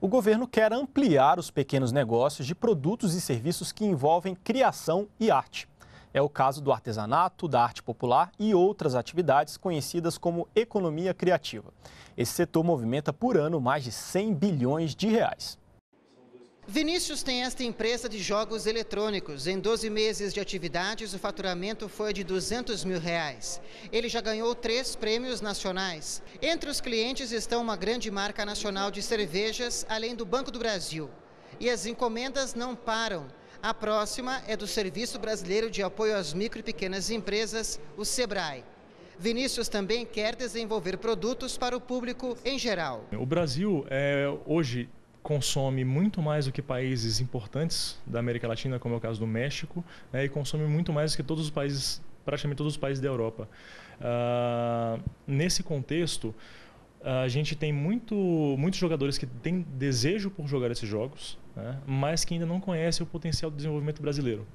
o governo quer ampliar os pequenos negócios de produtos e serviços que envolvem criação e arte. É o caso do artesanato, da arte popular e outras atividades conhecidas como economia criativa. Esse setor movimenta por ano mais de 100 bilhões de reais. Vinícius tem esta empresa de jogos eletrônicos. Em 12 meses de atividades, o faturamento foi de 200 mil reais. Ele já ganhou três prêmios nacionais. Entre os clientes estão uma grande marca nacional de cervejas, além do Banco do Brasil. E as encomendas não param. A próxima é do Serviço Brasileiro de Apoio às Micro e Pequenas Empresas, o SEBRAE. Vinícius também quer desenvolver produtos para o público em geral. O Brasil é hoje consome muito mais do que países importantes da América Latina, como é o caso do México, né, e consome muito mais do que todos os países, praticamente todos os países da Europa. Uh, nesse contexto, a gente tem muito, muitos jogadores que têm desejo por jogar esses jogos, né, mas que ainda não conhecem o potencial do desenvolvimento brasileiro.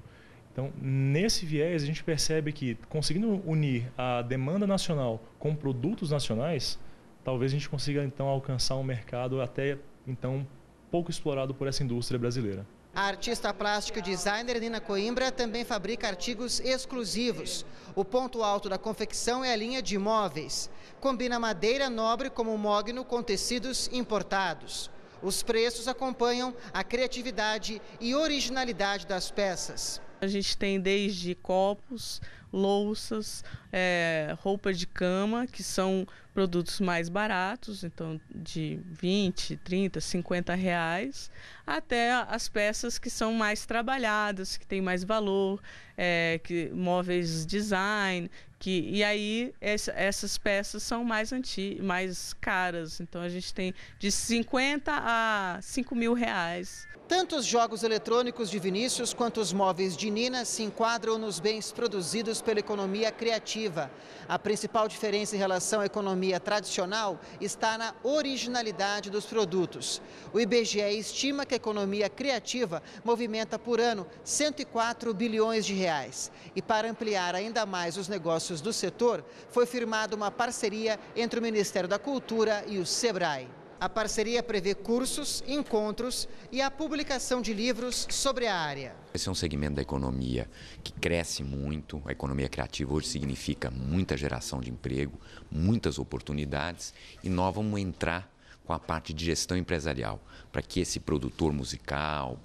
Então, nesse viés, a gente percebe que conseguindo unir a demanda nacional com produtos nacionais, talvez a gente consiga então alcançar um mercado até então pouco explorado por essa indústria brasileira. A artista plástica e designer Nina Coimbra também fabrica artigos exclusivos. O ponto alto da confecção é a linha de móveis. Combina madeira nobre como mogno com tecidos importados. Os preços acompanham a criatividade e originalidade das peças. A gente tem desde copos, louças, é, roupa de cama, que são produtos mais baratos, então de 20, 30, 50 reais, até as peças que são mais trabalhadas, que têm mais valor, é, que, móveis design, que, e aí essa, essas peças são mais anti, mais caras. Então a gente tem de 50 a 5 mil reais. Tanto os jogos eletrônicos de Vinícius quanto os móveis de Nina se enquadram nos bens produzidos pela economia criativa. A principal diferença em relação à economia tradicional está na originalidade dos produtos. O IBGE estima que a economia criativa movimenta por ano 104 bilhões de reais. E para ampliar ainda mais os negócios do setor, foi firmada uma parceria entre o Ministério da Cultura e o SEBRAE. A parceria prevê cursos, encontros e a publicação de livros sobre a área. Esse é um segmento da economia que cresce muito. A economia criativa hoje significa muita geração de emprego, muitas oportunidades e nós vamos entrar com a parte de gestão empresarial, para que esse produtor musical,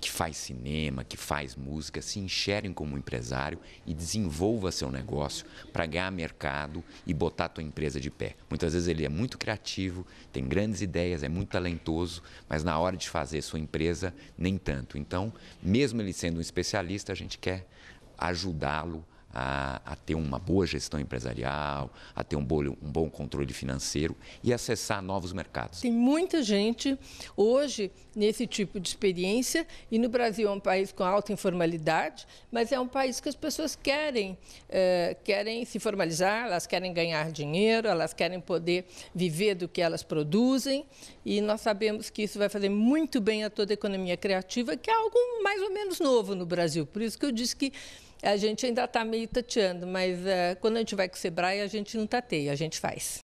que faz cinema, que faz música, se enxergue como empresário e desenvolva seu negócio para ganhar mercado e botar a tua empresa de pé. Muitas vezes ele é muito criativo, tem grandes ideias, é muito talentoso, mas na hora de fazer sua empresa, nem tanto. Então, mesmo ele sendo um especialista, a gente quer ajudá-lo a, a, ter uma boa gestão empresarial, a ter um, bom, um bom controle financeiro e acessar novos mercados. Tem muita gente hoje nesse tipo de experiência e no Brasil é um país com alta informalidade, mas é um país que as pessoas querem, eh, querem se formalizar, elas querem ganhar dinheiro, elas querem poder viver do que elas produzem e nós sabemos que isso vai fazer muito bem a toda a economia criativa, que é algo mais ou menos novo no Brasil. Por isso que eu disse que a gente ainda está meio tateando, mas uh, quando a gente vai com o Sebrae, a gente não tateia, a gente faz.